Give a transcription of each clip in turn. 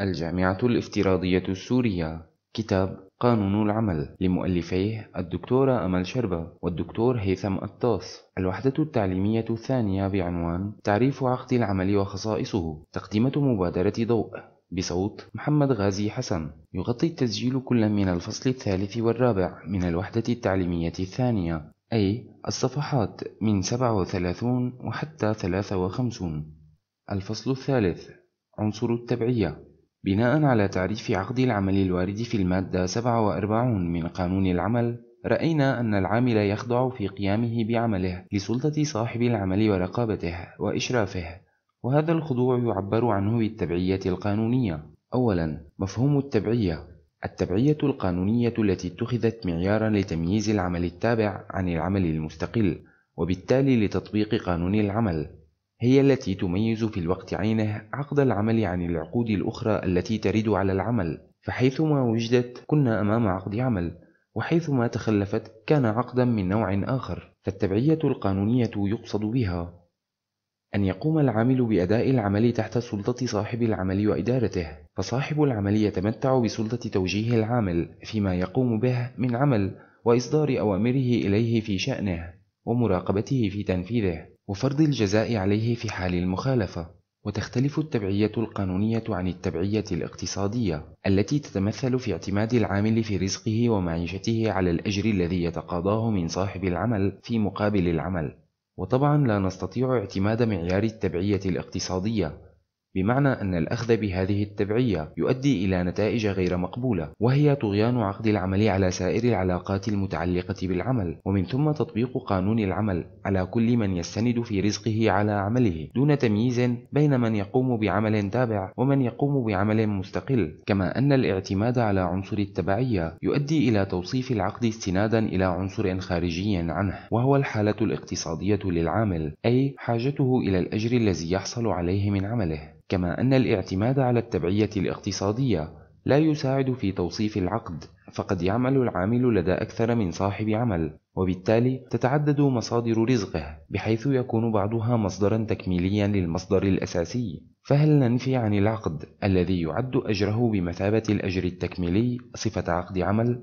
الجامعة الافتراضية السورية كتاب قانون العمل لمؤلفيه الدكتورة أمل شربة والدكتور هيثم الطاس الوحدة التعليمية الثانية بعنوان تعريف عقد العمل وخصائصه تقدمة مبادرة ضوء بصوت محمد غازي حسن يغطي التسجيل كل من الفصل الثالث والرابع من الوحدة التعليمية الثانية أي الصفحات من 37 وحتى 53 الفصل الثالث عنصر التبعية بناء على تعريف عقد العمل الوارد في المادة 47 من قانون العمل رأينا أن العامل يخضع في قيامه بعمله لسلطة صاحب العمل ورقابته وإشرافه وهذا الخضوع يعبر عنه بالتبعية القانونية أولا مفهوم التبعية التبعية القانونية التي اتخذت معيارا لتمييز العمل التابع عن العمل المستقل وبالتالي لتطبيق قانون العمل هي التي تميز في الوقت عينه عقد العمل عن العقود الأخرى التي ترد على العمل فحيثما وجدت كنا أمام عقد عمل وحيثما تخلفت كان عقدا من نوع آخر فالتبعية القانونية يقصد بها أن يقوم العامل بأداء العمل تحت سلطة صاحب العمل وإدارته، فصاحب العمل يتمتع بسلطة توجيه العامل فيما يقوم به من عمل وإصدار أوامره إليه في شأنه، ومراقبته في تنفيذه، وفرض الجزاء عليه في حال المخالفة وتختلف التبعية القانونية عن التبعية الاقتصادية التي تتمثل في اعتماد العامل في رزقه ومعيشته على الأجر الذي يتقاضاه من صاحب العمل في مقابل العمل وطبعا لا نستطيع اعتماد معيار التبعية الاقتصادية بمعنى أن الأخذ بهذه التبعية يؤدي إلى نتائج غير مقبولة وهي طغيان عقد العمل على سائر العلاقات المتعلقة بالعمل ومن ثم تطبيق قانون العمل على كل من يستند في رزقه على عمله دون تمييز بين من يقوم بعمل تابع ومن يقوم بعمل مستقل كما أن الاعتماد على عنصر التبعية يؤدي إلى توصيف العقد استنادا إلى عنصر خارجي عنه وهو الحالة الاقتصادية للعامل أي حاجته إلى الأجر الذي يحصل عليه من عمله كما أن الاعتماد على التبعية الاقتصادية لا يساعد في توصيف العقد فقد يعمل العامل لدى أكثر من صاحب عمل وبالتالي تتعدد مصادر رزقه بحيث يكون بعضها مصدرا تكميليا للمصدر الأساسي فهل ننفي عن العقد الذي يعد أجره بمثابة الأجر التكميلي صفة عقد عمل؟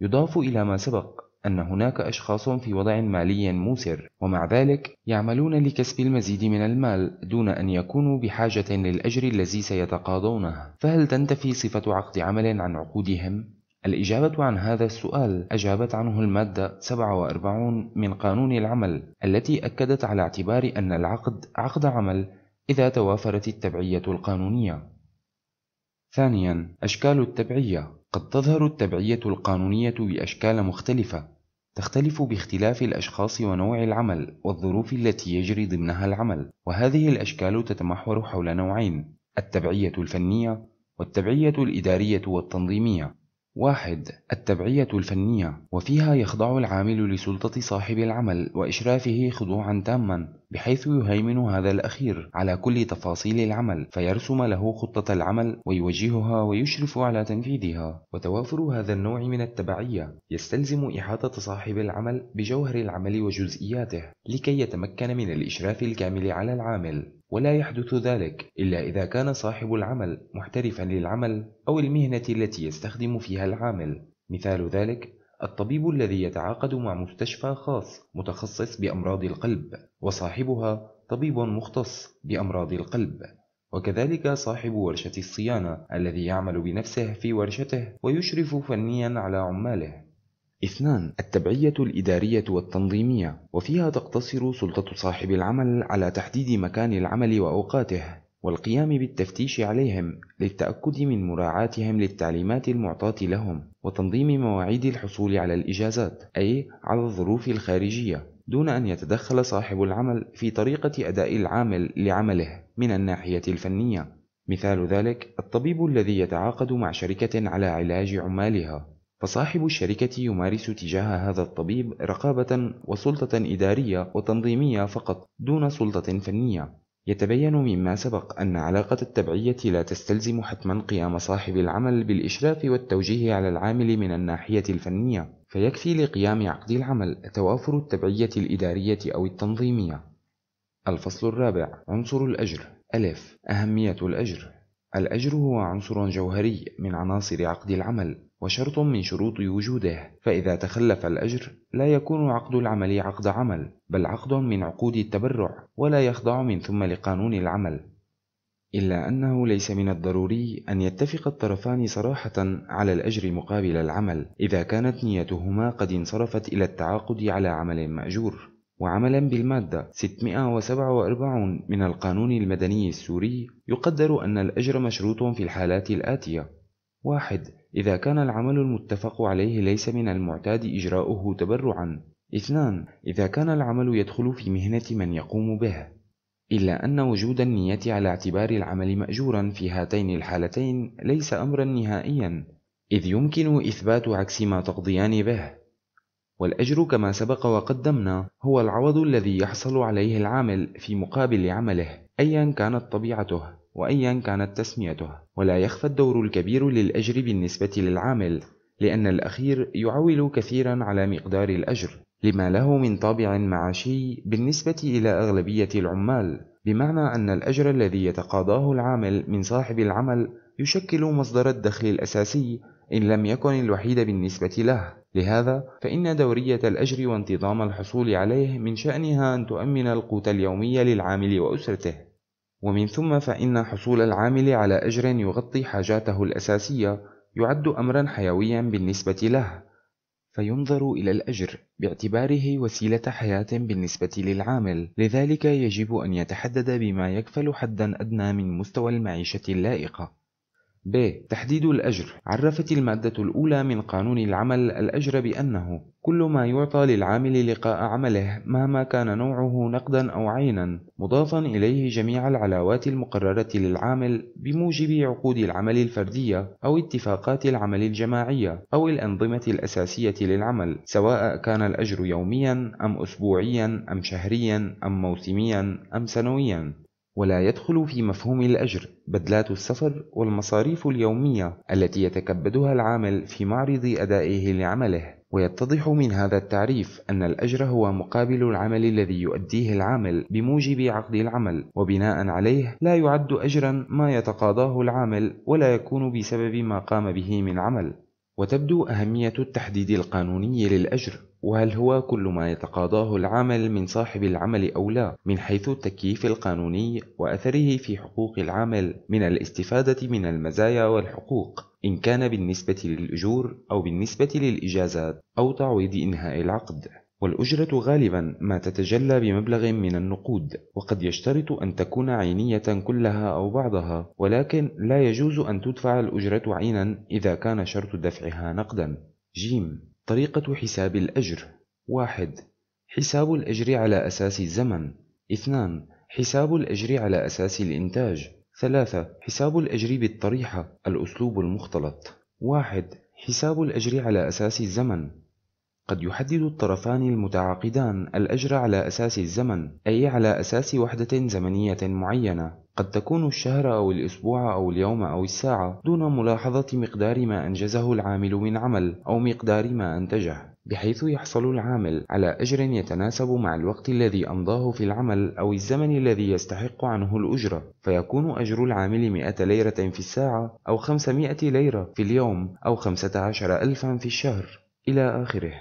يضاف إلى ما سبق أن هناك أشخاص في وضع مالي موسر ومع ذلك يعملون لكسب المزيد من المال دون أن يكونوا بحاجة للأجر الذي سيتقاضونه فهل تنتفي صفة عقد عمل عن عقودهم؟ الإجابة عن هذا السؤال أجابت عنه المادة 47 من قانون العمل التي أكدت على اعتبار أن العقد عقد عمل إذا توافرت التبعية القانونية. ثانياً أشكال التبعية قد تظهر التبعية القانونية بأشكال مختلفة تختلف باختلاف الأشخاص ونوع العمل والظروف التي يجري ضمنها العمل، وهذه الأشكال تتمحور حول نوعين: التبعية الفنية والتبعية الإدارية والتنظيمية، واحد التبعية الفنية وفيها يخضع العامل لسلطة صاحب العمل وإشرافه خضوعا تاما بحيث يهيمن هذا الأخير على كل تفاصيل العمل فيرسم له خطة العمل ويوجهها ويشرف على تنفيذها وتوافر هذا النوع من التبعية يستلزم إحاطة صاحب العمل بجوهر العمل وجزئياته لكي يتمكن من الإشراف الكامل على العامل ولا يحدث ذلك إلا إذا كان صاحب العمل محترفا للعمل أو المهنة التي يستخدم فيها العامل مثال ذلك الطبيب الذي يتعاقد مع مستشفى خاص متخصص بأمراض القلب وصاحبها طبيب مختص بأمراض القلب وكذلك صاحب ورشة الصيانة الذي يعمل بنفسه في ورشته ويشرف فنيا على عماله اثنان التبعية الإدارية والتنظيمية وفيها تقتصر سلطة صاحب العمل على تحديد مكان العمل وأوقاته والقيام بالتفتيش عليهم للتأكد من مراعاتهم للتعليمات المعطاة لهم وتنظيم مواعيد الحصول على الإجازات أي على الظروف الخارجية دون أن يتدخل صاحب العمل في طريقة أداء العامل لعمله من الناحية الفنية مثال ذلك الطبيب الذي يتعاقد مع شركة على علاج عمالها فصاحب الشركة يمارس تجاه هذا الطبيب رقابة وسلطة إدارية وتنظيمية فقط دون سلطة فنية. يتبين مما سبق أن علاقة التبعية لا تستلزم حتما قيام صاحب العمل بالإشراف والتوجيه على العامل من الناحية الفنية، فيكفي لقيام عقد العمل توافر التبعية الإدارية أو التنظيمية. الفصل الرابع عنصر الأجر ألف أهمية الأجر الأجر هو عنصر جوهري من عناصر عقد العمل وشرط من شروط وجوده فإذا تخلف الأجر لا يكون عقد العمل عقد عمل بل عقد من عقود التبرع ولا يخضع من ثم لقانون العمل إلا أنه ليس من الضروري أن يتفق الطرفان صراحة على الأجر مقابل العمل إذا كانت نيتهما قد انصرفت إلى التعاقد على عمل مأجور وعملا بالمادة 647 من القانون المدني السوري يقدر أن الأجر مشروط في الحالات الآتية واحد إذا كان العمل المتفق عليه ليس من المعتاد إجراؤه تبرعا اثنان إذا كان العمل يدخل في مهنة من يقوم به إلا أن وجود النية على اعتبار العمل مأجورا في هاتين الحالتين ليس أمرا نهائيا إذ يمكن إثبات عكس ما تقضيان به والأجر كما سبق وقدمنا هو العوض الذي يحصل عليه العامل في مقابل عمله أيا كانت طبيعته وأيا كانت تسميته ولا يخفى الدور الكبير للأجر بالنسبة للعامل لأن الأخير يعول كثيرا على مقدار الأجر لما له من طابع معاشي بالنسبة إلى أغلبية العمال بمعنى أن الأجر الذي يتقاضاه العامل من صاحب العمل يشكل مصدر الدخل الأساسي إن لم يكن الوحيد بالنسبة له لهذا فإن دورية الأجر وانتظام الحصول عليه من شأنها أن تؤمن القوت اليومي للعامل وأسرته ومن ثم فإن حصول العامل على أجر يغطي حاجاته الأساسية يعد أمرا حيويا بالنسبة له فينظر إلى الأجر باعتباره وسيلة حياة بالنسبة للعامل، لذلك يجب أن يتحدد بما يكفل حدًا أدنى من مستوى المعيشة اللائقة. ب. تحديد الأجر عرفت المادة الأولى من قانون العمل الأجر بأنه كل ما يعطى للعامل لقاء عمله مهما كان نوعه نقدا أو عينا مضافا إليه جميع العلاوات المقررة للعامل بموجب عقود العمل الفردية أو اتفاقات العمل الجماعية أو الأنظمة الأساسية للعمل سواء كان الأجر يوميا أم أسبوعيا أم شهريا أم موسميا أم سنويا ولا يدخل في مفهوم الأجر بدلات السفر والمصاريف اليومية التي يتكبدها العامل في معرض أدائه لعمله ويتضح من هذا التعريف أن الأجر هو مقابل العمل الذي يؤديه العامل بموجب عقد العمل وبناء عليه لا يعد أجرا ما يتقاضاه العامل ولا يكون بسبب ما قام به من عمل وتبدو أهمية التحديد القانوني للأجر وهل هو كل ما يتقاضاه العمل من صاحب العمل أو لا من حيث التكييف القانوني وأثره في حقوق العمل من الاستفادة من المزايا والحقوق إن كان بالنسبة للأجور أو بالنسبة للإجازات أو تعويض إنهاء العقد والأجرة غالبا ما تتجلى بمبلغ من النقود وقد يشترط أن تكون عينية كلها أو بعضها ولكن لا يجوز أن تدفع الأجرة عينا إذا كان شرط دفعها نقدا جيم طريقة حساب الأجر واحد حساب الأجر على أساس الزمن اثنان حساب الأجر على أساس الإنتاج ثلاثة حساب الأجر بالطريحة الأسلوب المختلط واحد حساب الأجر على أساس الزمن قد يحدد الطرفان المتعاقدان الأجر على أساس الزمن أي على أساس وحدة زمنية معينة قد تكون الشهر أو الأسبوع أو اليوم أو الساعة دون ملاحظة مقدار ما أنجزه العامل من عمل أو مقدار ما أنتجه بحيث يحصل العامل على أجر يتناسب مع الوقت الذي أمضاه في العمل أو الزمن الذي يستحق عنه الأجرة فيكون أجر العامل 100 ليرة في الساعة أو 500 ليرة في اليوم أو 15 ألفا في الشهر إلى آخره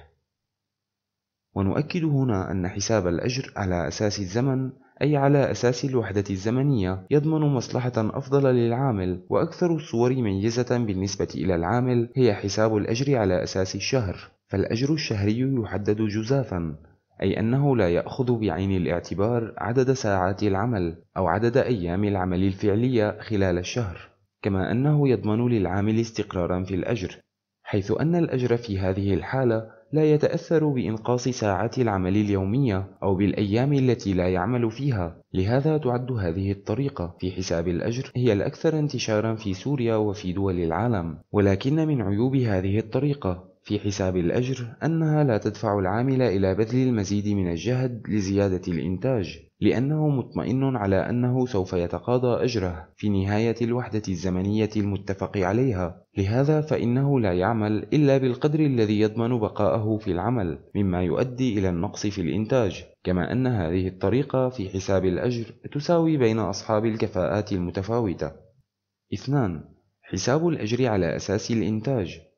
ونؤكد هنا أن حساب الأجر على أساس الزمن أي على أساس الوحدة الزمنية يضمن مصلحة أفضل للعامل وأكثر الصور ميزة بالنسبة إلى العامل هي حساب الأجر على أساس الشهر فالأجر الشهري يحدد جزافا أي أنه لا يأخذ بعين الاعتبار عدد ساعات العمل أو عدد أيام العمل الفعلية خلال الشهر كما أنه يضمن للعامل استقرارا في الأجر حيث أن الأجر في هذه الحالة لا يتأثر بإنقاص ساعات العمل اليومية أو بالأيام التي لا يعمل فيها لهذا تعد هذه الطريقة في حساب الأجر هي الأكثر انتشارا في سوريا وفي دول العالم ولكن من عيوب هذه الطريقة في حساب الأجر أنها لا تدفع العامل إلى بذل المزيد من الجهد لزيادة الإنتاج لأنه مطمئن على أنه سوف يتقاضى أجره في نهاية الوحدة الزمنية المتفق عليها لهذا فإنه لا يعمل إلا بالقدر الذي يضمن بقاءه في العمل مما يؤدي إلى النقص في الإنتاج كما أن هذه الطريقة في حساب الأجر تساوي بين أصحاب الكفاءات المتفاوتة 2. حساب الأجر على أساس الإنتاج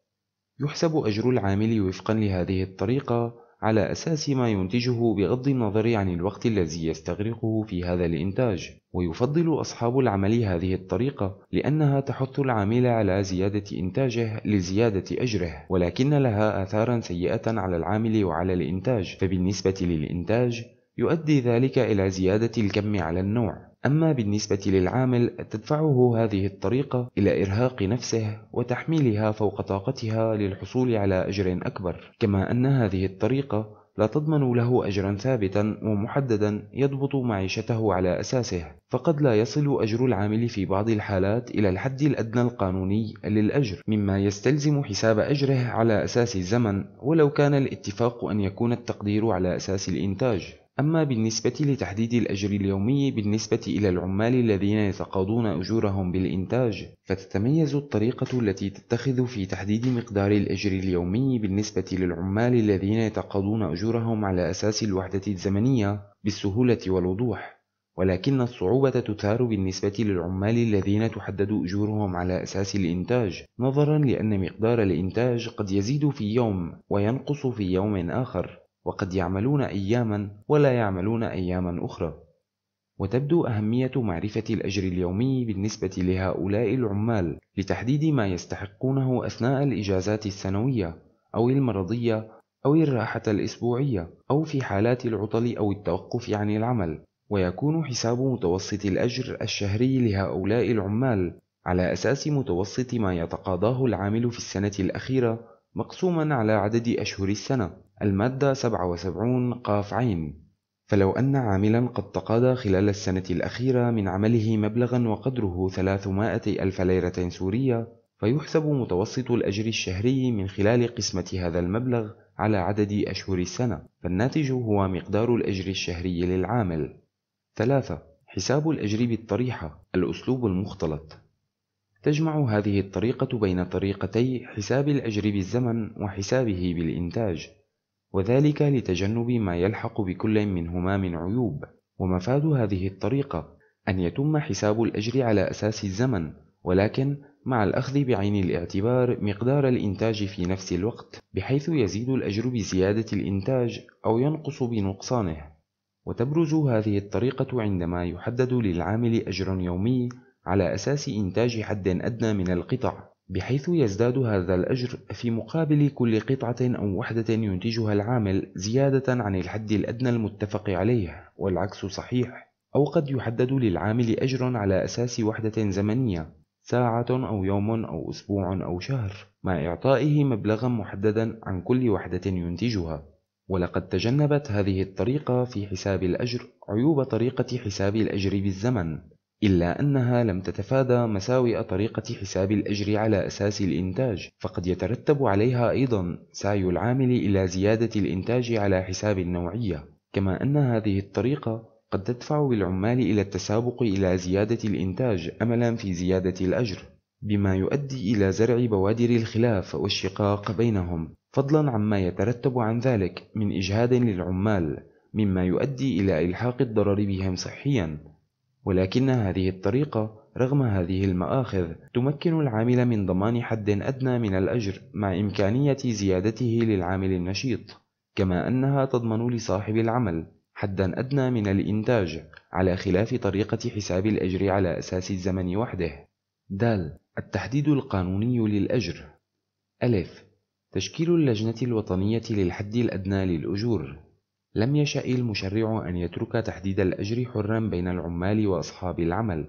يحسب أجر العامل وفقا لهذه الطريقة على أساس ما ينتجه بغض النظر عن الوقت الذي يستغرقه في هذا الإنتاج ويفضل أصحاب العمل هذه الطريقة لأنها تحث العامل على زيادة إنتاجه لزيادة أجره ولكن لها آثارا سيئة على العامل وعلى الإنتاج فبالنسبة للإنتاج يؤدي ذلك إلى زيادة الكم على النوع أما بالنسبة للعامل تدفعه هذه الطريقة إلى إرهاق نفسه وتحميلها فوق طاقتها للحصول على أجر أكبر، كما أن هذه الطريقة لا تضمن له أجرا ثابتا ومحددا يضبط معيشته على أساسه، فقد لا يصل أجر العامل في بعض الحالات إلى الحد الأدنى القانوني للأجر، مما يستلزم حساب أجره على أساس الزمن، ولو كان الاتفاق أن يكون التقدير على أساس الإنتاج. أما بالنسبة لتحديد الأجر اليومي بالنسبة إلى العمال الذين يتقاضون أجورهم بالإنتاج، فتتميز الطريقة التي تتخذ في تحديد مقدار الأجر اليومي بالنسبة للعمال الذين يتقاضون أجورهم على أساس الوحدة الزمنية بالسهولة والوضوح، ولكن الصعوبة تثار بالنسبة للعمال الذين تحدد أجورهم على أساس الإنتاج، نظرًا لأن مقدار الإنتاج قد يزيد في يوم وينقص في يوم آخر. وقد يعملون أياما ولا يعملون أياما أخرى وتبدو أهمية معرفة الأجر اليومي بالنسبة لهؤلاء العمال لتحديد ما يستحقونه أثناء الإجازات السنوية أو المرضية أو الراحة الأسبوعية أو في حالات العطل أو التوقف عن العمل ويكون حساب متوسط الأجر الشهري لهؤلاء العمال على أساس متوسط ما يتقاضاه العامل في السنة الأخيرة مقسوما على عدد أشهر السنة المادة 77 قاف عين فلو أن عاملا قد تقاضى خلال السنة الأخيرة من عمله مبلغا وقدره 300 ألف ليرة سورية فيحسب متوسط الأجر الشهري من خلال قسمة هذا المبلغ على عدد أشهر السنة فالناتج هو مقدار الأجر الشهري للعامل 3. حساب الأجر بالطريحة الأسلوب المختلط تجمع هذه الطريقة بين طريقتي حساب الأجر بالزمن وحسابه بالإنتاج وذلك لتجنب ما يلحق بكل منهما من عيوب ومفاد هذه الطريقة أن يتم حساب الأجر على أساس الزمن ولكن مع الأخذ بعين الاعتبار مقدار الإنتاج في نفس الوقت بحيث يزيد الأجر بزيادة الإنتاج أو ينقص بنقصانه وتبرز هذه الطريقة عندما يحدد للعامل أجر يومي على أساس إنتاج حد أدنى من القطع بحيث يزداد هذا الأجر في مقابل كل قطعة أو وحدة ينتجها العامل زيادة عن الحد الأدنى المتفق عليه والعكس صحيح أو قد يحدد للعامل أجر على أساس وحدة زمنية ساعة أو يوم أو أسبوع أو شهر مع إعطائه مبلغا محددا عن كل وحدة ينتجها ولقد تجنبت هذه الطريقة في حساب الأجر عيوب طريقة حساب الأجر بالزمن إلا أنها لم تتفادى مساوئ طريقة حساب الأجر على أساس الإنتاج، فقد يترتب عليها أيضا سعي العامل إلى زيادة الإنتاج على حساب النوعية، كما أن هذه الطريقة قد تدفع العمال إلى التسابق إلى زيادة الإنتاج أملا في زيادة الأجر، بما يؤدي إلى زرع بوادر الخلاف والشقاق بينهم، فضلا عما يترتب عن ذلك من إجهاد للعمال، مما يؤدي إلى إلحاق الضرر بهم صحيا. ولكن هذه الطريقة رغم هذه المآخذ تمكن العامل من ضمان حد أدنى من الأجر مع إمكانية زيادته للعامل النشيط كما أنها تضمن لصاحب العمل حدا أدنى من الإنتاج على خلاف طريقة حساب الأجر على أساس الزمن وحده دال التحديد القانوني للأجر ألف تشكيل اللجنة الوطنية للحد الأدنى للأجور لم يشأ المشرع أن يترك تحديد الأجر حرا بين العمال وأصحاب العمل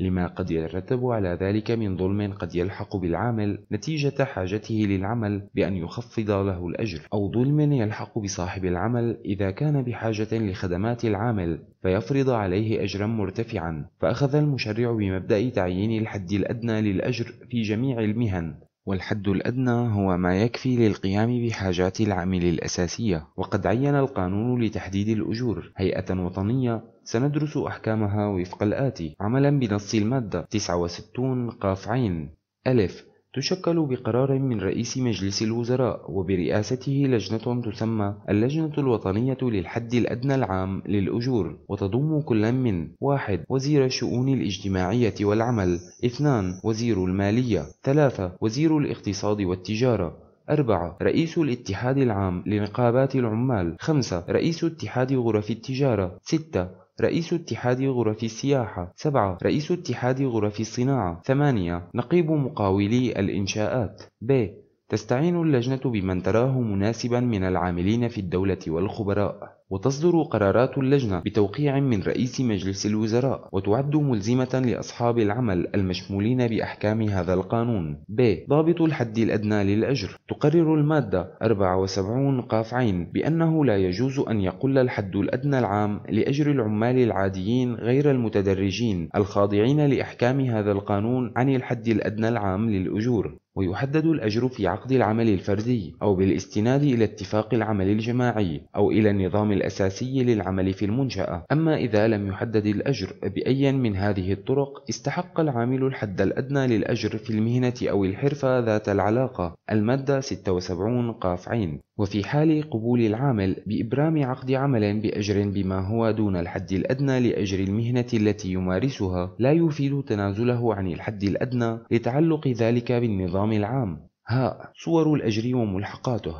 لما قد يترتب على ذلك من ظلم قد يلحق بالعامل نتيجة حاجته للعمل بأن يخفض له الأجر أو ظلم يلحق بصاحب العمل إذا كان بحاجة لخدمات العامل فيفرض عليه أجرا مرتفعا فأخذ المشرع بمبدأ تعيين الحد الأدنى للأجر في جميع المهن والحد الأدنى هو ما يكفي للقيام بحاجات العامل الأساسية وقد عين القانون لتحديد الأجور هيئة وطنية سندرس أحكامها وفق الآتي عملا بنص المادة 69 قاف عين ألف تشكل بقرار من رئيس مجلس الوزراء وبرئاسته لجنة تسمى اللجنة الوطنية للحد الأدنى العام للأجور وتضم كلا من واحد وزير الشؤون الاجتماعية والعمل اثنان وزير المالية ثلاثة وزير الاقتصاد والتجارة أربعة رئيس الاتحاد العام لنقابات العمال خمسة رئيس اتحاد غرف التجارة ستة رئيس اتحاد غرف السياحة 7 رئيس اتحاد غرف الصناعة 8 نقيب مقاولي الإنشاءات ب تستعين اللجنة بمن تراه مناسبا من العاملين في الدولة والخبراء وتصدر قرارات اللجنة بتوقيع من رئيس مجلس الوزراء وتعد ملزمة لأصحاب العمل المشمولين بأحكام هذا القانون ب ضابط الحد الأدنى للأجر تقرر المادة 74 قاف عين بأنه لا يجوز أن يقل الحد الأدنى العام لأجر العمال العاديين غير المتدرجين الخاضعين لأحكام هذا القانون عن الحد الأدنى العام للأجور ويحدد الأجر في عقد العمل الفردي أو بالاستناد إلى اتفاق العمل الجماعي أو إلى النظام الأساسي للعمل في المنشأة أما إذا لم يحدد الأجر بأي من هذه الطرق استحق العامل الحد الأدنى للأجر في المهنة أو الحرفة ذات العلاقة المادة 76 قاف عين وفي حال قبول العامل بإبرام عقد عمل بأجر بما هو دون الحد الأدنى لأجر المهنة التي يمارسها لا يفيد تنازله عن الحد الأدنى لتعلق ذلك بالنظام النظام العام هاء صور الأجر وملحقاته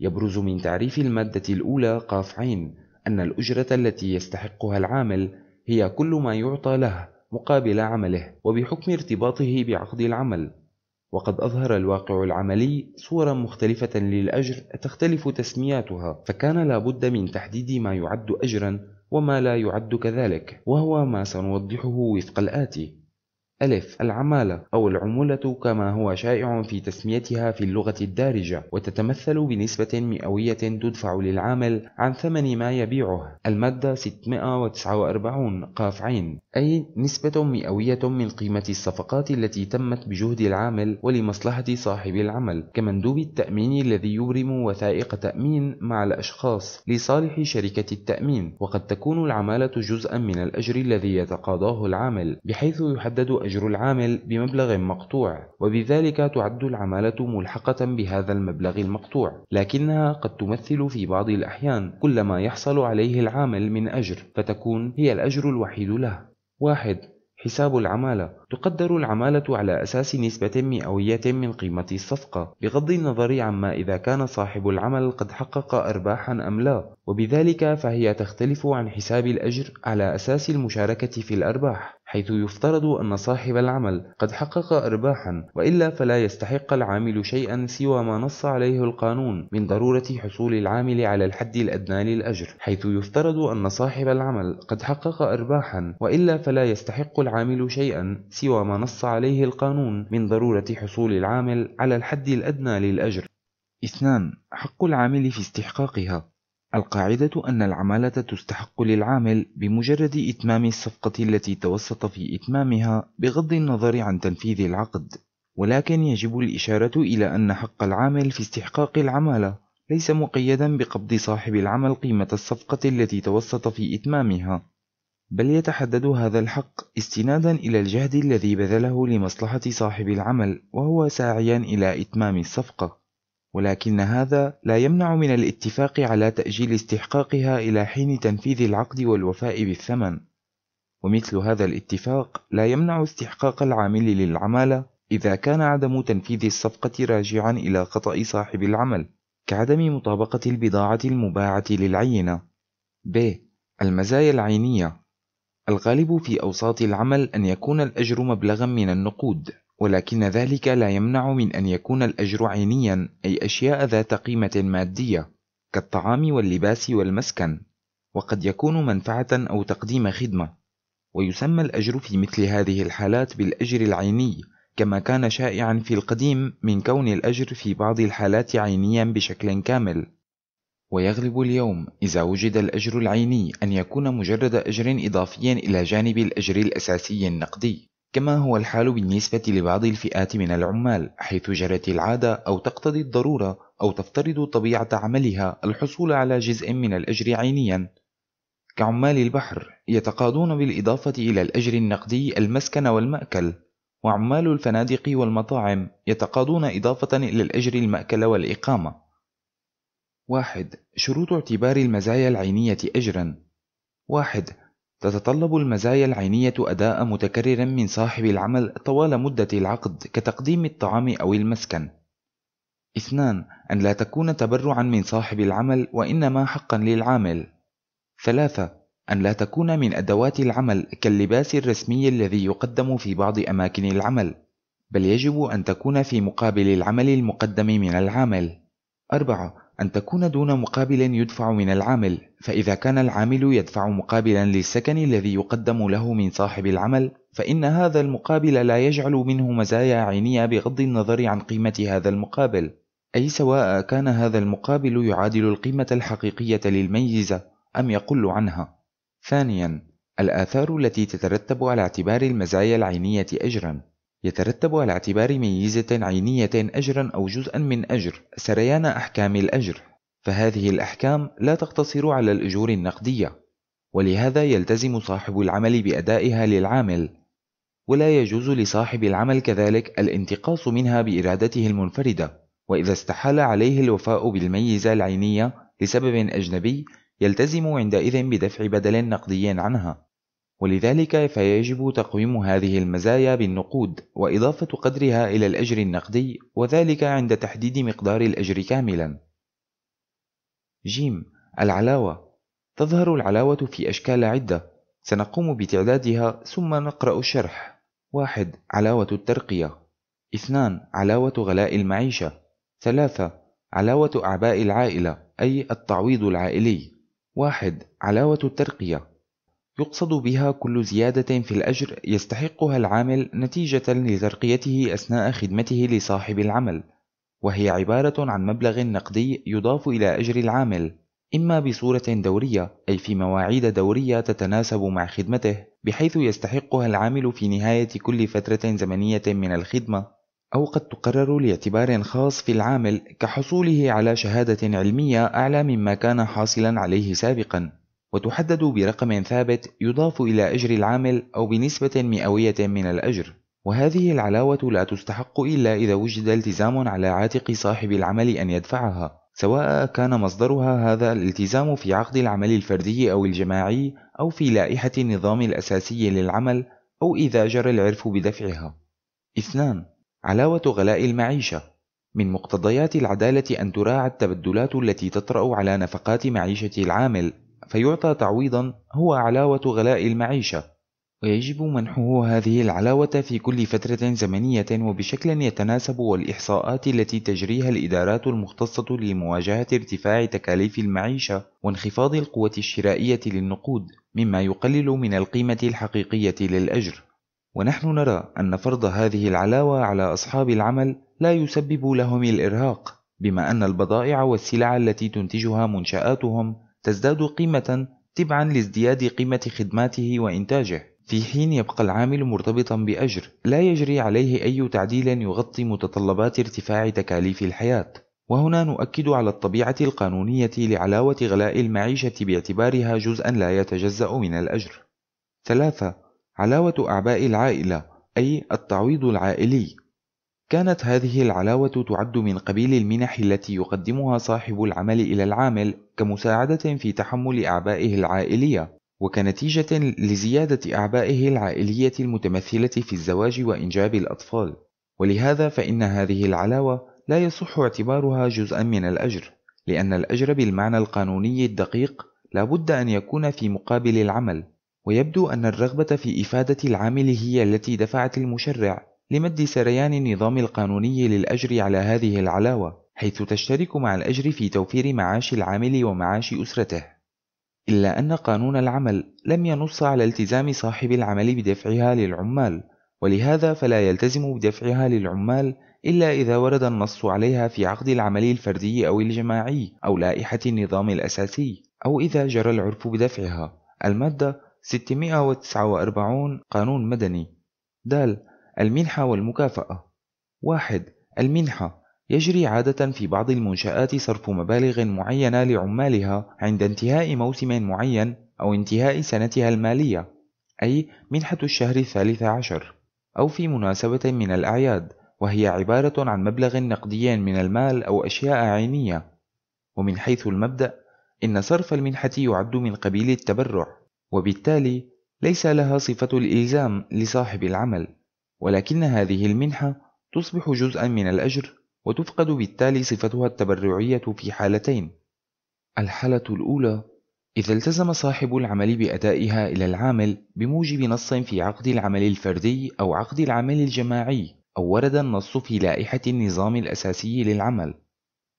يبرز من تعريف المادة الأولى قاف عين أن الأجرة التي يستحقها العامل هي كل ما يعطى له مقابل عمله وبحكم ارتباطه بعقد العمل وقد أظهر الواقع العملي صورا مختلفة للأجر تختلف تسمياتها فكان لا بد من تحديد ما يعد أجرا وما لا يعد كذلك وهو ما سنوضحه وفق الآتي ألف العمالة أو العمولة كما هو شائع في تسميتها في اللغة الدارجة وتتمثل بنسبة مئوية تدفع للعامل عن ثمن ما يبيعه المادة 649 قاف عين أي نسبة مئوية من قيمة الصفقات التي تمت بجهد العامل ولمصلحة صاحب العمل كمندوب التأمين الذي يبرم وثائق تأمين مع الأشخاص لصالح شركة التأمين وقد تكون العمالة جزءا من الأجر الذي يتقاضاه العامل بحيث يحدد أجر أجر العامل بمبلغ مقطوع وبذلك تعد العمالة ملحقة بهذا المبلغ المقطوع لكنها قد تمثل في بعض الأحيان كل ما يحصل عليه العامل من أجر فتكون هي الأجر الوحيد له واحد حساب العمالة تقدر العمالة على أساس نسبة مئوية من قيمة الصفقة بغض النظر عما إذا كان صاحب العمل قد حقق أرباحا أم لا وبذلك فهي تختلف عن حساب الأجر على أساس المشاركة في الأرباح حيث يفترض أن صاحب العمل قد حقق أرباحا وإلا فلا يستحق العامل شيئا سوى ما نص عليه القانون من ضرورة حصول العامل على الحد الأدنى للأجر حيث يفترض أن صاحب العمل قد حقق أرباحا وإلا فلا يستحق العامل شيئا سوى ما نص عليه القانون من ضرورة حصول العامل على الحد الأدنى للأجر 2. حق العامل في استحقاقها القاعدة أن العمالة تستحق للعامل بمجرد إتمام الصفقة التي توسط في إتمامها بغض النظر عن تنفيذ العقد، ولكن يجب الإشارة إلى أن حق العامل في استحقاق العمالة ليس مقيدا بقبض صاحب العمل قيمة الصفقة التي توسط في إتمامها، بل يتحدد هذا الحق استنادا إلى الجهد الذي بذله لمصلحة صاحب العمل وهو ساعيا إلى إتمام الصفقة. ولكن هذا لا يمنع من الاتفاق على تأجيل استحقاقها إلى حين تنفيذ العقد والوفاء بالثمن ومثل هذا الاتفاق لا يمنع استحقاق العامل للعمالة إذا كان عدم تنفيذ الصفقة راجعا إلى خطأ صاحب العمل كعدم مطابقة البضاعة المباعة للعينة ب المزايا العينية الغالب في أوساط العمل أن يكون الأجر مبلغا من النقود ولكن ذلك لا يمنع من أن يكون الأجر عينيا أي أشياء ذات قيمة مادية كالطعام واللباس والمسكن وقد يكون منفعة أو تقديم خدمة ويسمى الأجر في مثل هذه الحالات بالأجر العيني كما كان شائعا في القديم من كون الأجر في بعض الحالات عينيا بشكل كامل ويغلب اليوم إذا وجد الأجر العيني أن يكون مجرد أجر إضافي إلى جانب الأجر الأساسي النقدي كما هو الحال بالنسبة لبعض الفئات من العمال حيث جرت العادة أو تقتضي الضرورة أو تفترض طبيعة عملها الحصول على جزء من الأجر عينيا كعمال البحر يتقاضون بالإضافة إلى الأجر النقدي المسكن والمأكل وعمال الفنادق والمطاعم يتقاضون إضافة إلى الأجر المأكل والإقامة واحد شروط اعتبار المزايا العينية أجرا واحد تتطلب المزايا العينية أداء متكرر من صاحب العمل طوال مدة العقد كتقديم الطعام أو المسكن. اثنان أن لا تكون تبرعا من صاحب العمل وإنما حقا للعامل. ثلاثة أن لا تكون من أدوات العمل كاللباس الرسمي الذي يقدم في بعض أماكن العمل، بل يجب أن تكون في مقابل العمل المقدم من العامل. أربعة أن تكون دون مقابل يدفع من العامل فإذا كان العامل يدفع مقابلا للسكن الذي يقدم له من صاحب العمل فإن هذا المقابل لا يجعل منه مزايا عينية بغض النظر عن قيمة هذا المقابل أي سواء كان هذا المقابل يعادل القيمة الحقيقية للميزة أم يقل عنها ثانيا الآثار التي تترتب على اعتبار المزايا العينية أجرا يترتب على اعتبار ميزة عينية أجرا أو جزءا من أجر سريان أحكام الأجر فهذه الأحكام لا تقتصر على الأجور النقدية ولهذا يلتزم صاحب العمل بأدائها للعامل ولا يجوز لصاحب العمل كذلك الانتقاص منها بإرادته المنفردة وإذا استحال عليه الوفاء بالميزة العينية لسبب أجنبي يلتزم عندئذ بدفع بدل نقدي عنها ولذلك فيجب تقويم هذه المزايا بالنقود وإضافة قدرها إلى الأجر النقدي وذلك عند تحديد مقدار الأجر كاملا. جيم العلاوة تظهر العلاوة في أشكال عدة سنقوم بتعدادها ثم نقرأ الشرح. واحد علاوة الترقية اثنان علاوة غلاء المعيشة ثلاثة علاوة أعباء العائلة أي التعويض العائلي واحد علاوة الترقية يقصد بها كل زيادة في الأجر يستحقها العامل نتيجة لترقيته أثناء خدمته لصاحب العمل، وهي عبارة عن مبلغ نقدي يضاف إلى أجر العامل، إما بصورة دورية أي في مواعيد دورية تتناسب مع خدمته بحيث يستحقها العامل في نهاية كل فترة زمنية من الخدمة، أو قد تقرر لاعتبار خاص في العامل كحصوله على شهادة علمية أعلى مما كان حاصلا عليه سابقًا. وتحدد برقم ثابت يضاف إلى أجر العامل أو بنسبة مئوية من الأجر وهذه العلاوة لا تستحق إلا إذا وجد التزام على عاتق صاحب العمل أن يدفعها سواء كان مصدرها هذا الالتزام في عقد العمل الفردي أو الجماعي أو في لائحة النظام الأساسي للعمل أو إذا جرى العرف بدفعها. اثنان علاوة غلاء المعيشة من مقتضيات العدالة أن تراعى التبدلات التي تطرأ على نفقات معيشة العامل فيعطى تعويضا هو علاوة غلاء المعيشة ويجب منحه هذه العلاوة في كل فترة زمنية وبشكل يتناسب والإحصاءات التي تجريها الإدارات المختصة لمواجهة ارتفاع تكاليف المعيشة وانخفاض القوة الشرائية للنقود مما يقلل من القيمة الحقيقية للأجر ونحن نرى أن فرض هذه العلاوة على أصحاب العمل لا يسبب لهم الإرهاق بما أن البضائع والسلع التي تنتجها منشآتهم تزداد قيمة تبعا لازدياد قيمة خدماته وإنتاجه في حين يبقى العامل مرتبطا بأجر لا يجري عليه أي تعديل يغطي متطلبات ارتفاع تكاليف الحياة وهنا نؤكد على الطبيعة القانونية لعلاوة غلاء المعيشة باعتبارها جزءا لا يتجزأ من الأجر. 3. علاوة أعباء العائلة أي التعويض العائلي كانت هذه العلاوة تعد من قبيل المنح التي يقدمها صاحب العمل إلى العامل كمساعدة في تحمل أعبائه العائلية، وكنتيجة لزيادة أعبائه العائلية المتمثلة في الزواج وإنجاب الأطفال، ولهذا فإن هذه العلاوة لا يصح اعتبارها جزءا من الأجر، لأن الأجر بالمعنى القانوني الدقيق لابد أن يكون في مقابل العمل، ويبدو أن الرغبة في إفادة العامل هي التي دفعت المشرع لمد سريان النظام القانوني للأجر على هذه العلاوة حيث تشترك مع الأجر في توفير معاش العامل ومعاش أسرته إلا أن قانون العمل لم ينص على التزام صاحب العمل بدفعها للعمال ولهذا فلا يلتزم بدفعها للعمال إلا إذا ورد النص عليها في عقد العمل الفردي أو الجماعي أو لائحة النظام الأساسي أو إذا جرى العرف بدفعها المادة 649 قانون مدني دال المنحة والمكافأة واحد المنحة يجري عادة في بعض المنشآت صرف مبالغ معينة لعمالها عند انتهاء موسم معين أو انتهاء سنتها المالية أي منحة الشهر الثالث عشر أو في مناسبة من الأعياد وهي عبارة عن مبلغ نقدي من المال أو أشياء عينية ومن حيث المبدأ إن صرف المنحة يعد من قبيل التبرع وبالتالي ليس لها صفة الإلزام لصاحب العمل ولكن هذه المنحة تصبح جزءا من الأجر وتفقد بالتالي صفتها التبرعية في حالتين الحالة الأولى إذا التزم صاحب العمل بأدائها إلى العامل بموجب نص في عقد العمل الفردي أو عقد العمل الجماعي أو ورد النص في لائحة النظام الأساسي للعمل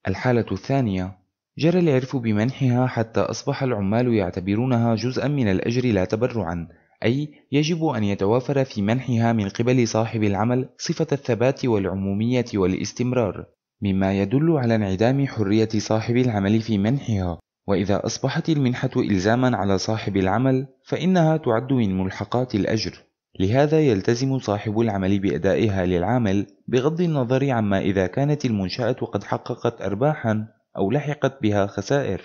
الحالة الثانية جرى العرف بمنحها حتى أصبح العمال يعتبرونها جزءا من الأجر لا تبرعا أي يجب أن يتوافر في منحها من قبل صاحب العمل صفة الثبات والعمومية والاستمرار، مما يدل على انعدام حرية صاحب العمل في منحها، وإذا أصبحت المنحة إلزامًا على صاحب العمل فإنها تعد من ملحقات الأجر، لهذا يلتزم صاحب العمل بأدائها للعامل بغض النظر عما إذا كانت المنشأة قد حققت أرباحًا أو لحقت بها خسائر.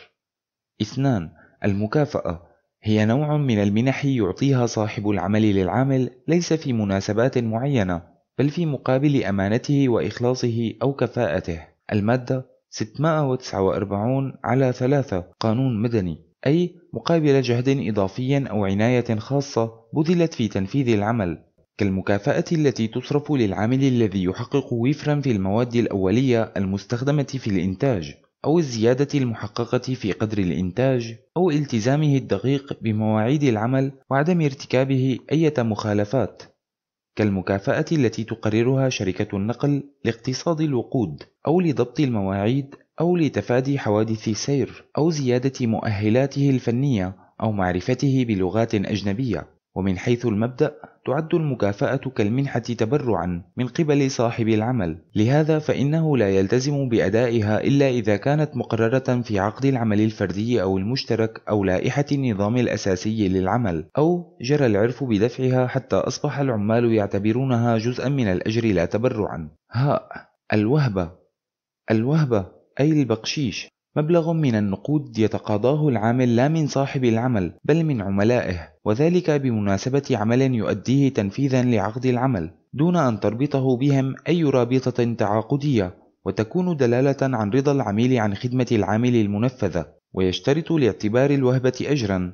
2. المكافأة هي نوع من المنح يعطيها صاحب العمل للعامل ليس في مناسبات معينة بل في مقابل أمانته وإخلاصه أو كفاءته المادة 649 على 3 قانون مدني أي مقابل جهد إضافي أو عناية خاصة بذلت في تنفيذ العمل كالمكافأة التي تصرف للعامل الذي يحقق وفرا في المواد الأولية المستخدمة في الإنتاج أو الزيادة المحققة في قدر الإنتاج أو التزامه الدقيق بمواعيد العمل وعدم ارتكابه أية مخالفات كالمكافأة التي تقررها شركة النقل لاقتصاد الوقود أو لضبط المواعيد أو لتفادي حوادث سير أو زيادة مؤهلاته الفنية أو معرفته بلغات أجنبية ومن حيث المبدأ تعد المكافأة كالمنحة تبرعا من قبل صاحب العمل لهذا فإنه لا يلتزم بأدائها إلا إذا كانت مقررة في عقد العمل الفردي أو المشترك أو لائحة النظام الأساسي للعمل أو جرى العرف بدفعها حتى أصبح العمال يعتبرونها جزءا من الأجر لا تبرعا هاء الوهبة الوهبة أي البقشيش مبلغ من النقود يتقاضاه العامل لا من صاحب العمل بل من عملائه وذلك بمناسبة عمل يؤديه تنفيذا لعقد العمل دون أن تربطه بهم أي رابطة تعاقدية وتكون دلالة عن رضا العميل عن خدمة العامل المنفذة ويشترط لاعتبار الوهبة أجرا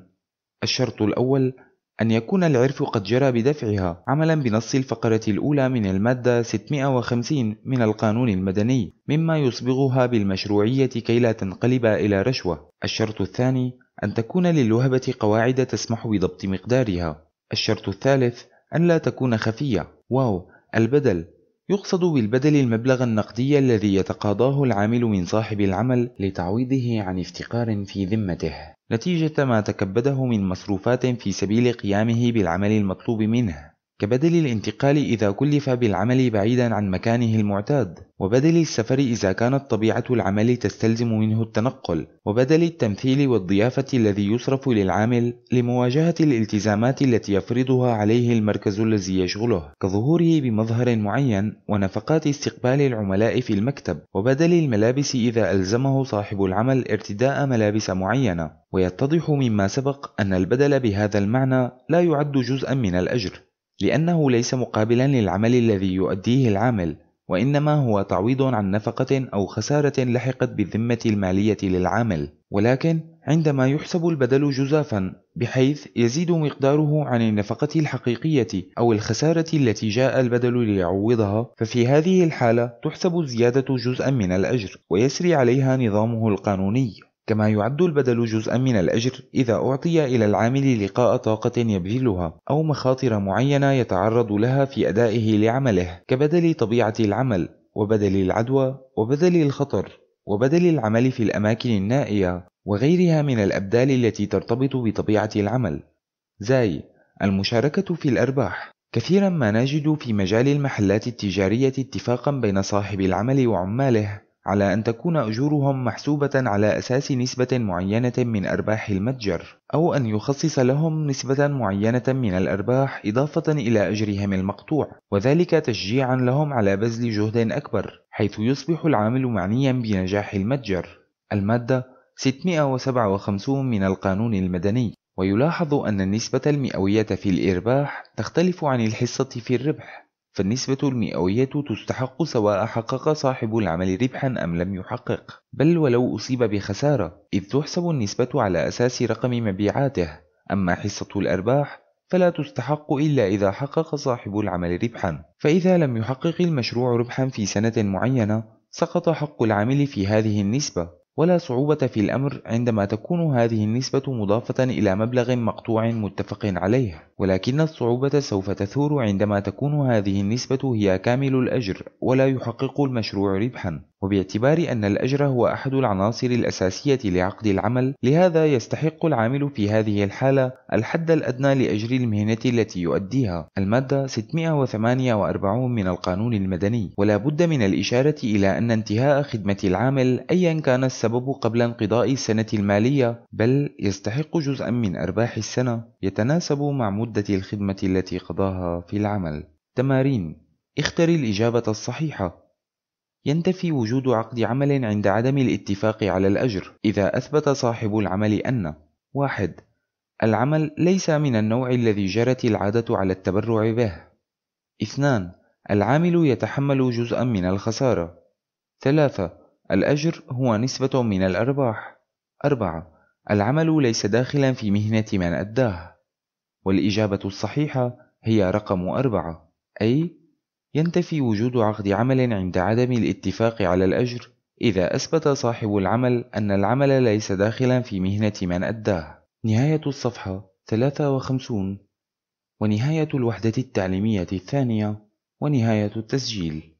الشرط الأول أن يكون العرف قد جرى بدفعها عملا بنص الفقرة الأولى من المادة 650 من القانون المدني مما يصبغها بالمشروعية كي لا تنقلب إلى رشوة الشرط الثاني أن تكون للوهبة قواعد تسمح بضبط مقدارها الشرط الثالث أن لا تكون خفية واو البدل يقصد بالبدل المبلغ النقدي الذي يتقاضاه العامل من صاحب العمل لتعويضه عن افتقار في ذمته نتيجة ما تكبده من مصروفات في سبيل قيامه بالعمل المطلوب منه كبدل الانتقال إذا كلف بالعمل بعيدا عن مكانه المعتاد وبدل السفر إذا كانت طبيعة العمل تستلزم منه التنقل وبدل التمثيل والضيافة الذي يصرف للعامل لمواجهة الالتزامات التي يفرضها عليه المركز الذي يشغله كظهوره بمظهر معين ونفقات استقبال العملاء في المكتب وبدل الملابس إذا ألزمه صاحب العمل ارتداء ملابس معينة ويتضح مما سبق أن البدل بهذا المعنى لا يعد جزءا من الأجر لأنه ليس مقابلا للعمل الذي يؤديه العامل وإنما هو تعويض عن نفقة أو خسارة لحقت بالذمة المالية للعامل ولكن عندما يحسب البدل جزافا بحيث يزيد مقداره عن النفقة الحقيقية أو الخسارة التي جاء البدل ليعوضها ففي هذه الحالة تحسب الزيادة جزءا من الأجر ويسري عليها نظامه القانوني كما يعد البدل جزءا من الأجر إذا أعطي إلى العامل لقاء طاقة يبذلها أو مخاطر معينة يتعرض لها في أدائه لعمله كبدل طبيعة العمل وبدل العدوى وبدل الخطر وبدل العمل في الأماكن النائية وغيرها من الأبدال التي ترتبط بطبيعة العمل زي المشاركة في الأرباح كثيرا ما نجد في مجال المحلات التجارية اتفاقا بين صاحب العمل وعماله على أن تكون أجورهم محسوبة على أساس نسبة معينة من أرباح المتجر، أو أن يخصص لهم نسبة معينة من الأرباح إضافة إلى أجرهم المقطوع، وذلك تشجيعًا لهم على بذل جهد أكبر، حيث يصبح العامل معنيًا بنجاح المتجر. المادة 657 من القانون المدني، ويلاحظ أن النسبة المئوية في الإرباح تختلف عن الحصة في الربح، فالنسبة المئوية تستحق سواء حقق صاحب العمل ربحا أم لم يحقق بل ولو أصيب بخسارة إذ تحسب النسبة على أساس رقم مبيعاته أما حصة الأرباح فلا تستحق إلا إذا حقق صاحب العمل ربحا فإذا لم يحقق المشروع ربحا في سنة معينة سقط حق العامل في هذه النسبة ولا صعوبة في الأمر عندما تكون هذه النسبة مضافة إلى مبلغ مقطوع متفق عليه، ولكن الصعوبة سوف تثور عندما تكون هذه النسبة هي كامل الأجر ولا يحقق المشروع ربحًا. وباعتبار أن الأجر هو أحد العناصر الأساسية لعقد العمل لهذا يستحق العامل في هذه الحالة الحد الأدنى لأجر المهنة التي يؤديها المادة 648 من القانون المدني ولا بد من الإشارة إلى أن انتهاء خدمة العامل أيا كان السبب قبل انقضاء السنة المالية بل يستحق جزءا من أرباح السنة يتناسب مع مدة الخدمة التي قضاها في العمل تمارين اختر الإجابة الصحيحة ينتفي وجود عقد عمل عند عدم الاتفاق على الأجر إذا أثبت صاحب العمل أن واحد العمل ليس من النوع الذي جرت العادة على التبرع به اثنان العامل يتحمل جزءا من الخسارة ثلاثة الأجر هو نسبة من الأرباح أربعة العمل ليس داخلا في مهنة من أداه والإجابة الصحيحة هي رقم أربعة أي ينتفي وجود عقد عمل عند عدم الاتفاق على الأجر إذا أثبت صاحب العمل أن العمل ليس داخلا في مهنة من أداه نهاية الصفحة 53 ونهاية الوحدة التعليمية الثانية ونهاية التسجيل